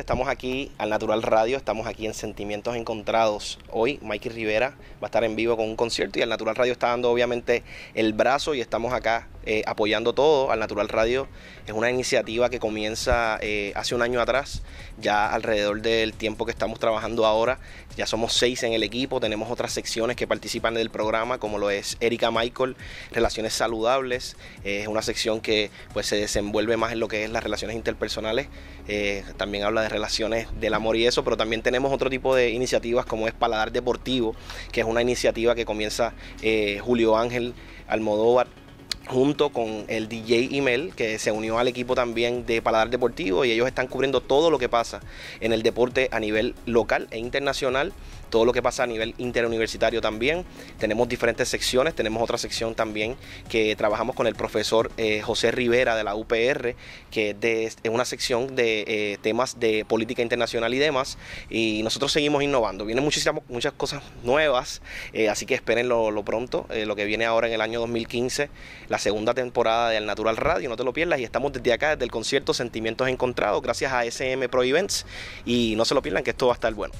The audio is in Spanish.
estamos aquí al Natural Radio, estamos aquí en Sentimientos Encontrados. Hoy Mikey Rivera va a estar en vivo con un concierto y al Natural Radio está dando obviamente el brazo y estamos acá eh, apoyando todo. Al Natural Radio es una iniciativa que comienza eh, hace un año atrás, ya alrededor del tiempo que estamos trabajando ahora. Ya somos seis en el equipo, tenemos otras secciones que participan del programa, como lo es Erika Michael, Relaciones Saludables. Eh, es una sección que pues, se desenvuelve más en lo que es las relaciones interpersonales. también habla de relaciones del amor y eso, pero también tenemos otro tipo de iniciativas como es Paladar Deportivo, que es una iniciativa que comienza Julio Ángel Almodóvar junto con el DJ Imel, que se unió al equipo también de Paladar Deportivo y ellos están cubriendo todo lo que pasa en el deporte a nivel local e internacional todo lo que pasa a nivel interuniversitario también. Tenemos diferentes secciones, tenemos otra sección también que trabajamos con el profesor eh, José Rivera de la UPR, que es, una sección de eh, temas de política internacional y demás. Y nosotros seguimos innovando. Vienen muchísimas, muchas cosas nuevas, eh, así que esperen lo, lo pronto, lo que viene ahora en el año 2015, la segunda temporada de Al Natural Radio, no te lo pierdas. Y estamos desde acá, desde el concierto Sentimientos Encontrados, gracias a SM Pro Events. Y no se lo pierdan, que esto va a estar bueno.